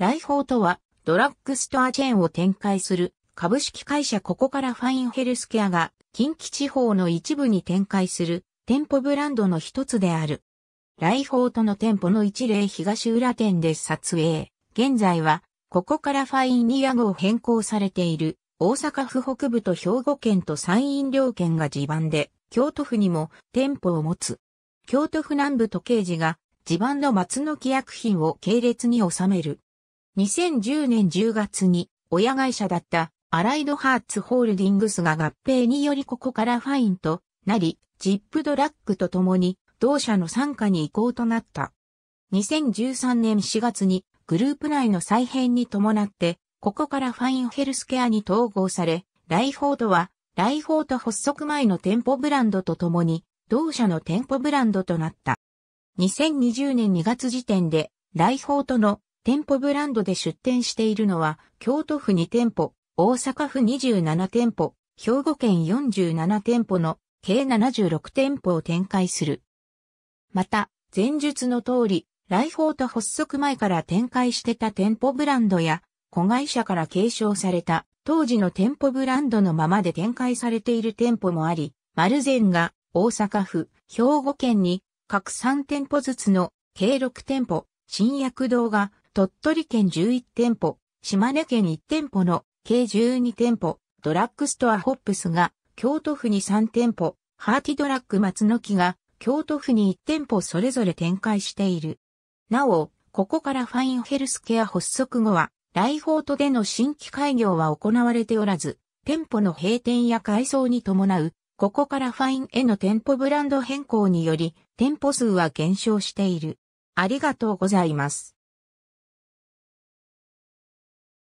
来訪とは、ドラッグストアチェーンを展開する株式会社ここからファインヘルスケアが近畿地方の一部に展開する店舗ブランドの一つである。来訪との店舗の一例東浦店で撮影。現在は、ここからファインニア号変更されている大阪府北部と兵庫県と山陰両県が地盤で、京都府にも店舗を持つ。京都府南部と刑事が地盤の松の木薬品を系列に収める。2010年10月に親会社だったアライドハーツホールディングスが合併によりここからファインとなり、ジップドラッグと共に同社の参加に移行となった。2013年4月にグループ内の再編に伴って、ここからファインヘルスケアに統合され、ライフォードは、ライフォード発足前の店舗ブランドと共に、同社の店舗ブランドとなった。2020年2月時点で、ライフォードの店舗ブランドで出店しているのは、京都府2店舗、大阪府27店舗、兵庫県47店舗の計76店舗を展開する。また、前述の通り、来訪と発足前から展開してた店舗ブランドや、子会社から継承された当時の店舗ブランドのままで展開されている店舗もあり、丸善が大阪府、兵庫県に各3店舗ずつの計6店舗、新薬堂が鳥取県11店舗、島根県1店舗の計12店舗、ドラッグストアホップスが京都府に3店舗、ハーティドラッグ松の木が京都府に1店舗それぞれ展開している。なお、ここからファインヘルスケア発足後は、ライフォートでの新規開業は行われておらず、店舗の閉店や改装に伴う、ここからファインへの店舗ブランド変更により、店舗数は減少している。ありがとうございます。